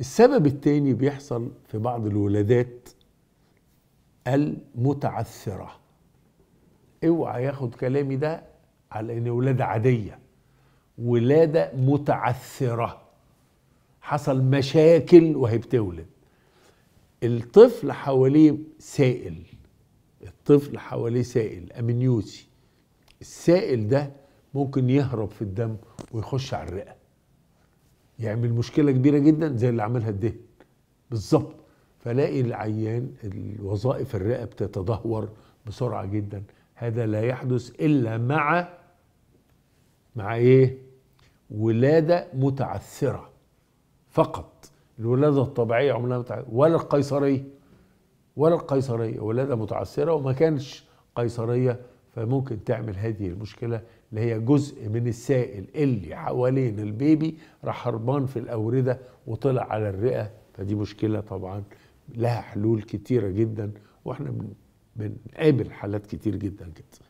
السبب التاني بيحصل في بعض الولادات المتعثرة اوعى ياخد كلامي ده على ان ولادة عادية ولادة متعثرة حصل مشاكل وهي بتولد الطفل حواليه سائل الطفل حواليه سائل امنيوسي السائل ده ممكن يهرب في الدم ويخش على الرئه يعمل مشكله كبيره جدا زي اللي عملها الدهن بالظبط فلاقي العيان الوظائف الرئه بتتدهور بسرعه جدا هذا لا يحدث الا مع مع ايه ولاده متعثره فقط الولاده الطبيعيه عمرها متعثره ولا القيصريه ولا القيصريه ولاده متعثره وما كانش قيصريه فممكن تعمل هذه المشكلة اللي هي جزء من السائل اللي حوالين البيبي راح هربان في الأوردة وطلع على الرئة فدي مشكلة طبعا لها حلول كتيرة جدا واحنا بنقابل حالات كتير جدا جدا